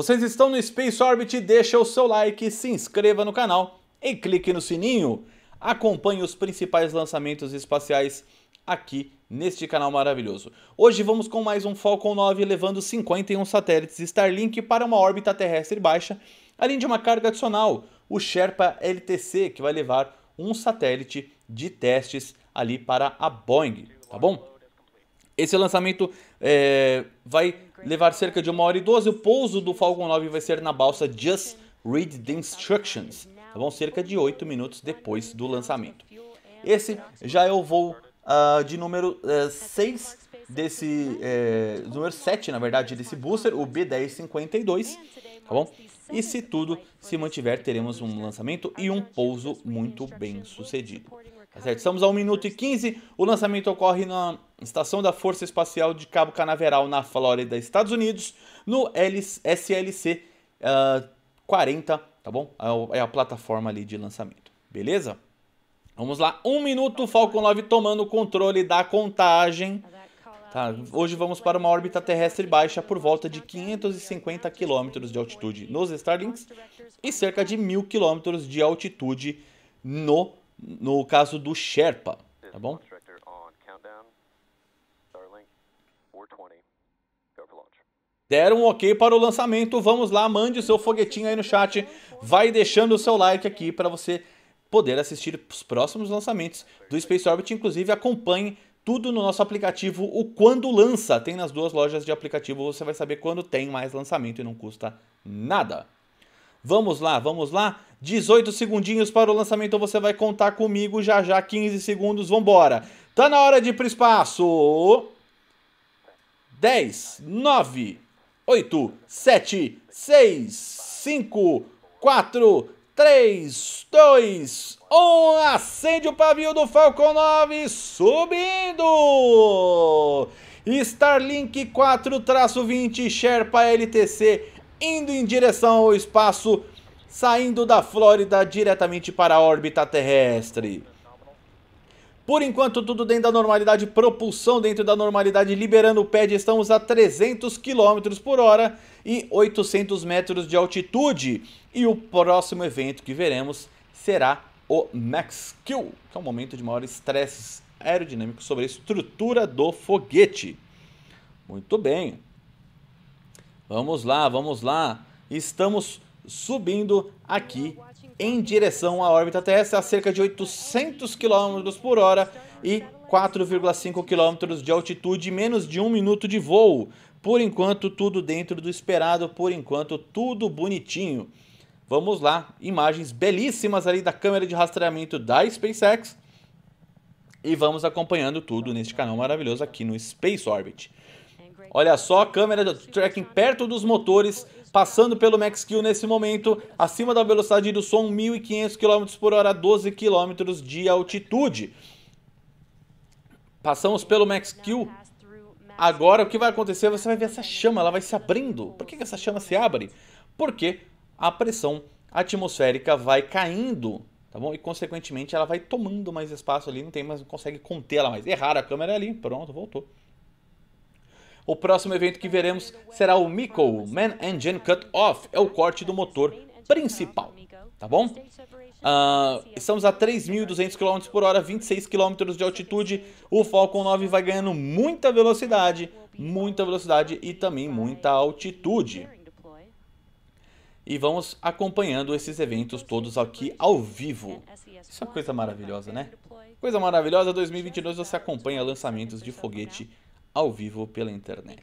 Vocês estão no Space Orbit, deixa o seu like, se inscreva no canal e clique no sininho. Acompanhe os principais lançamentos espaciais aqui neste canal maravilhoso. Hoje vamos com mais um Falcon 9 levando 51 satélites Starlink para uma órbita terrestre baixa, além de uma carga adicional, o Sherpa LTC, que vai levar um satélite de testes ali para a Boeing, tá bom? Esse lançamento é, vai levar cerca de uma hora e 12. O pouso do Falcon 9 vai ser na balsa Just Read the Instructions, tá bom? cerca de 8 minutos depois do lançamento. Esse já é o voo uh, de número uh, eh, 6 desse. Eh, número 7, na verdade, desse booster, o B1052, tá bom? E se tudo se mantiver, teremos um lançamento e um pouso muito bem sucedido. Tá certo? Estamos a 1 minuto e 15. O lançamento ocorre na Estação da Força Espacial de Cabo Canaveral, na Flórida, Estados Unidos, no SLC uh, 40, tá bom? É, é a plataforma ali de lançamento, beleza? Vamos lá, um minuto, Falcon 9 tomando o controle da contagem. Tá, hoje vamos para uma órbita terrestre baixa por volta de 550 km de altitude nos Starlinks e cerca de 1000 km de altitude no no caso do Sherpa, tá bom? Deram um ok para o lançamento. Vamos lá, mande o seu foguetinho aí no chat. Vai deixando o seu like aqui para você poder assistir os próximos lançamentos do Space Orbit. Inclusive, acompanhe tudo no nosso aplicativo, o quando lança. Tem nas duas lojas de aplicativo, você vai saber quando tem mais lançamento e não custa nada. Vamos lá, vamos lá. 18 segundinhos para o lançamento, você vai contar comigo já já, 15 segundos, vambora. Tá na hora de ir pro espaço. 10, 9, 8, 7, 6, 5, 4, 3, 2, 1. Acende o pavio do Falcon 9, subindo. Starlink 4-20, Sherpa LTC indo em direção ao espaço, saindo da Flórida diretamente para a órbita terrestre. Por enquanto, tudo dentro da normalidade, propulsão dentro da normalidade, liberando o pad, estamos a 300 km por hora e 800 metros de altitude. E o próximo evento que veremos será o Max Q, que é o momento de maior estresse aerodinâmico sobre a estrutura do foguete. Muito bem, Vamos lá, vamos lá. Estamos subindo aqui em direção à órbita terrestre a cerca de 800 km por hora e 4,5 km de altitude, menos de um minuto de voo. Por enquanto, tudo dentro do esperado, por enquanto, tudo bonitinho. Vamos lá, imagens belíssimas ali da câmera de rastreamento da SpaceX. E vamos acompanhando tudo neste canal maravilhoso aqui no Space Orbit. Olha só, câmera do tracking perto dos motores, passando pelo Max Q nesse momento, acima da velocidade do som, 1.500 km por hora, 12 km de altitude. Passamos pelo Max Q. Agora, o que vai acontecer? Você vai ver essa chama, ela vai se abrindo. Por que essa chama se abre? Porque a pressão atmosférica vai caindo tá bom? E consequentemente ela vai tomando mais espaço ali, não tem mais, não consegue conter ela mais. Erraram a câmera ali, pronto, voltou. O próximo evento que veremos será o Miko Man Engine Cut Off, é o corte do motor principal, tá bom? Uh, estamos a 3.200 km por hora, 26 km de altitude. O Falcon 9 vai ganhando muita velocidade, muita velocidade e também muita altitude. E vamos acompanhando esses eventos todos aqui ao vivo. Isso é uma coisa maravilhosa, né? Coisa maravilhosa, 2022 você acompanha lançamentos de foguete ao vivo pela internet.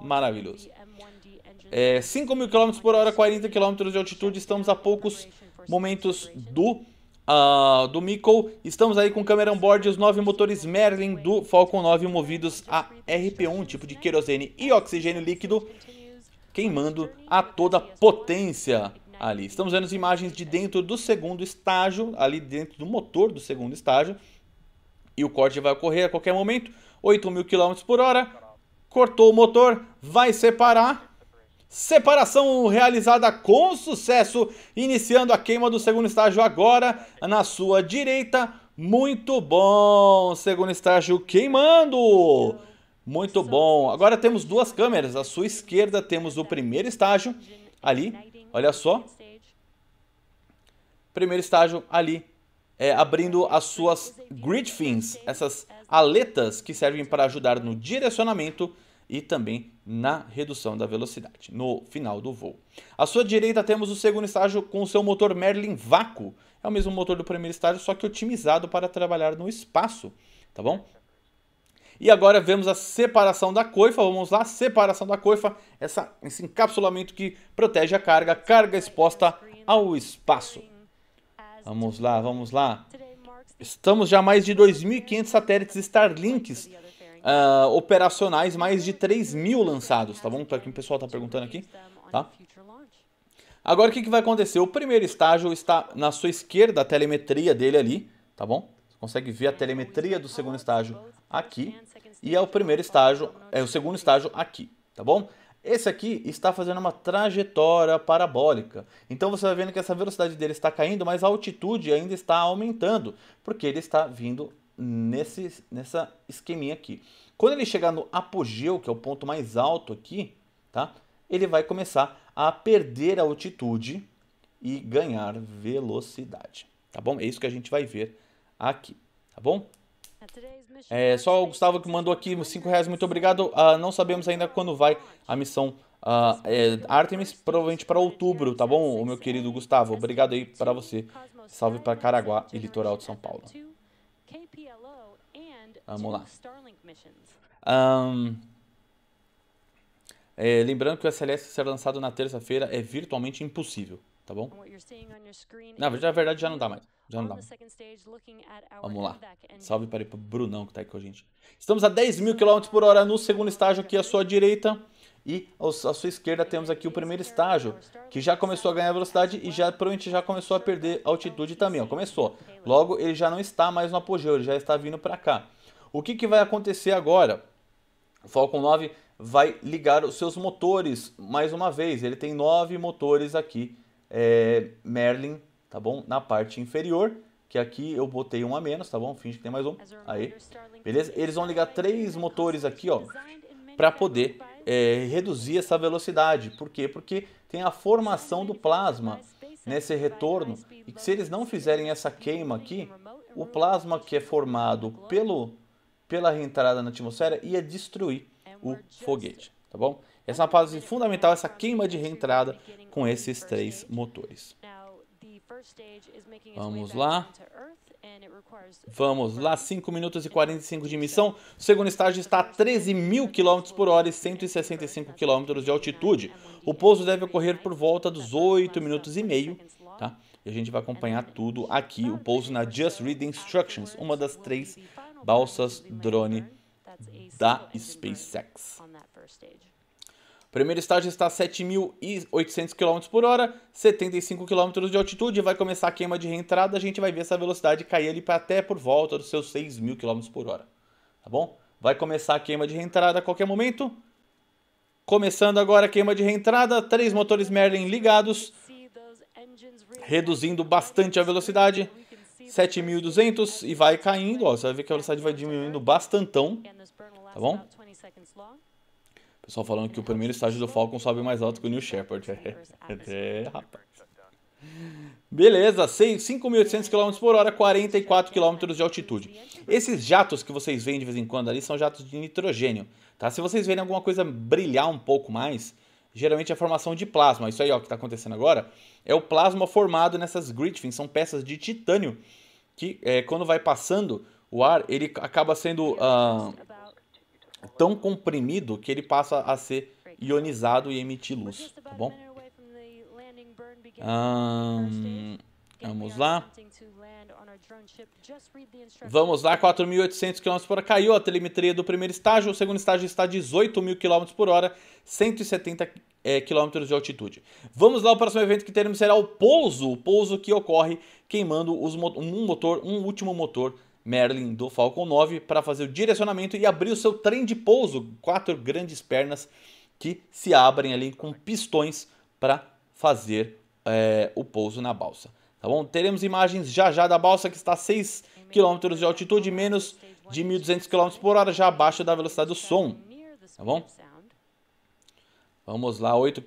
Maravilhoso. É, 5 mil km por hora, 40 km de altitude, estamos a poucos momentos do, uh, do Mikkel. Estamos aí com câmera on-board e os nove motores Merlin do Falcon 9 movidos a RP1, tipo de querosene e oxigênio líquido, queimando a toda potência ali. Estamos vendo as imagens de dentro do segundo estágio, ali dentro do motor do segundo estágio. E o corte vai ocorrer a qualquer momento. 8 mil quilômetros por hora, cortou o motor, vai separar. Separação realizada com sucesso, iniciando a queima do segundo estágio agora na sua direita. Muito bom, segundo estágio queimando. Muito bom. Agora temos duas câmeras. À sua esquerda temos o primeiro estágio ali, olha só. Primeiro estágio ali é, abrindo as suas grid fins, essas aletas que servem para ajudar no direcionamento e também na redução da velocidade no final do voo. À sua direita temos o segundo estágio com o seu motor Merlin Vaco. É o mesmo motor do primeiro estágio, só que otimizado para trabalhar no espaço, tá bom? E agora vemos a separação da coifa, vamos lá, separação da coifa, essa, esse encapsulamento que protege a carga, carga exposta ao espaço. Vamos lá, vamos lá. Estamos já mais de 2.500 satélites Starlinks uh, operacionais, mais de 3.000 lançados, tá bom? Para que o pessoal tá perguntando aqui, tá? Agora o que, que vai acontecer? O primeiro estágio está na sua esquerda, a telemetria dele ali, tá bom? Você consegue ver a telemetria do segundo estágio aqui e é o primeiro estágio, é o segundo estágio aqui, tá bom? Esse aqui está fazendo uma trajetória parabólica. Então você vai vendo que essa velocidade dele está caindo, mas a altitude ainda está aumentando, porque ele está vindo nesse, nessa esqueminha aqui. Quando ele chegar no apogeu, que é o ponto mais alto aqui, tá? ele vai começar a perder a altitude e ganhar velocidade. Tá bom? É isso que a gente vai ver aqui. Tá bom? É só o Gustavo que mandou aqui 5 reais, muito obrigado. Uh, não sabemos ainda quando vai a missão uh, é, Artemis, provavelmente para outubro, tá bom, meu querido Gustavo? Obrigado aí para você. Salve para Caraguá e litoral de São Paulo. Vamos lá. Um, é, lembrando que o SLS ser lançado na terça-feira é virtualmente impossível tá bom? Na verdade, já não dá mais. Já não dá. Mais. Vamos lá. Salve para o Brunão que está aqui com a gente. Estamos a 10 mil km por hora no segundo estágio aqui à sua direita. E à sua esquerda temos aqui o primeiro estágio, que já começou a ganhar velocidade e já provavelmente já começou a perder altitude também. Ó, começou. Logo, ele já não está mais no apogeu, ele já está vindo para cá. O que, que vai acontecer agora? O Falcon 9 vai ligar os seus motores mais uma vez. Ele tem nove motores aqui é, Merlin, tá bom? Na parte inferior, que aqui eu botei um a menos, tá bom? Finge que tem mais um. Aí, beleza? Eles vão ligar três é motores aqui, ó, para poder é, reduzir essa velocidade. Por quê? Porque tem a formação do plasma nesse retorno e que se eles não fizerem essa queima aqui, o plasma que é formado pelo, pela reentrada na atmosfera ia destruir o foguete, tá bom? Essa é uma fase fundamental, essa queima de reentrada com esses três motores. Vamos lá. Vamos lá, 5 minutos e 45 de missão. O segundo estágio está a 13 mil km por hora e 165 km de altitude. O pouso deve ocorrer por volta dos 8 minutos e meio, tá? E a gente vai acompanhar tudo aqui, o pouso na Just Read Instructions, uma das três balsas drone da SpaceX. Primeiro estágio está a 7.800 km por hora, 75 km de altitude, vai começar a queima de reentrada, a gente vai ver essa velocidade cair ali para até por volta dos seus 6.000 km por hora, tá bom? Vai começar a queima de reentrada a qualquer momento. Começando agora a queima de reentrada, três motores Merlin ligados, reduzindo bastante a velocidade, 7.200 e vai caindo, ó, você vai ver que a velocidade vai diminuindo bastantão, tá bom? pessoal falando que o primeiro estágio do Falcon sobe mais alto que o New Shepard. É, rapaz. Tá Beleza, 5.800 km por hora, 44 km de altitude. Esses jatos que vocês veem de vez em quando ali são jatos de nitrogênio, tá? Se vocês verem alguma coisa brilhar um pouco mais, geralmente é a formação de plasma. Isso aí, ó, que está acontecendo agora, é o plasma formado nessas griffins, são peças de titânio que é, quando vai passando o ar, ele acaba sendo uh, tão comprimido que ele passa a ser ionizado e emitir luz, tá bom? Hum, vamos lá. Vamos lá, 4.800 km por hora. Caiu a telemetria do primeiro estágio. O segundo estágio está a 18.000 km por hora, 170 é, km de altitude. Vamos lá, o próximo evento que teremos será o pouso. O pouso que ocorre queimando os, um motor, um último motor Merlin do Falcon 9 para fazer o direcionamento e abrir o seu trem de pouso, quatro grandes pernas que se abrem ali com pistões para fazer é, o pouso na balsa. Tá bom? Teremos imagens já já da balsa que está a 6 km de altitude, menos de 1.200 km por hora, já abaixo da velocidade do som. Tá bom? Vamos lá, 8 é,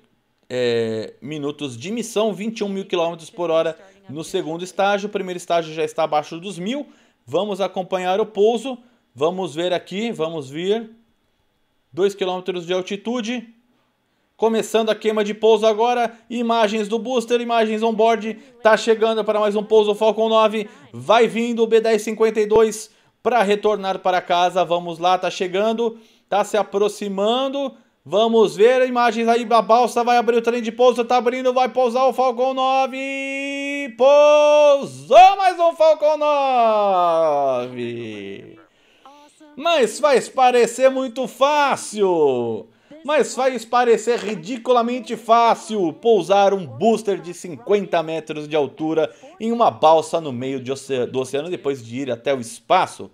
eh, minutos de missão, 21 mil km por hora no segundo estágio. O primeiro estágio já está abaixo dos mil Vamos acompanhar o pouso. Vamos ver aqui, vamos vir. 2 km de altitude. Começando a queima de pouso agora. Imagens do booster, imagens on-board. Tá chegando para mais um pouso Falcon 9. Vai vindo o B1052 para retornar para casa. Vamos lá, está chegando. está se aproximando. Vamos ver imagens aí. A balsa vai abrir o trem de pouso. Tá abrindo, vai pousar o Falcão 9. Pousou mais um Falcão 9. Mas faz parecer muito fácil. Mas faz parecer ridiculamente fácil pousar um booster de 50 metros de altura em uma balsa no meio do oceano depois de ir até o espaço.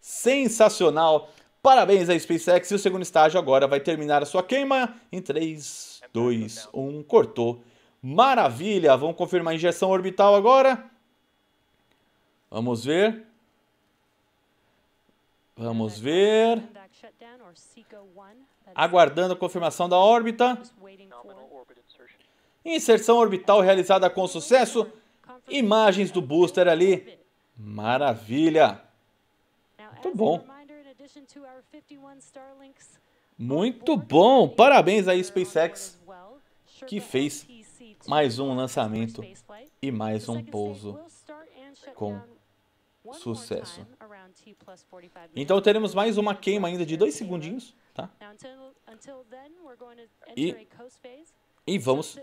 Sensacional Parabéns à SpaceX e o segundo estágio agora vai terminar a sua queima em 3, 2, 1, cortou. Maravilha! Vamos confirmar a injeção orbital agora. Vamos ver. Vamos ver. Aguardando a confirmação da órbita. Inserção orbital realizada com sucesso. Imagens do booster ali. Maravilha! Muito bom. Muito bom! Parabéns aí, SpaceX, que fez mais um lançamento e mais um pouso com sucesso. Então teremos mais uma queima ainda de dois segundinhos, tá? E, e vamos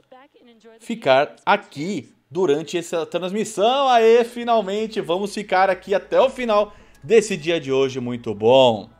ficar aqui durante essa transmissão. Aê, finalmente vamos ficar aqui até o final desse dia de hoje. Muito bom!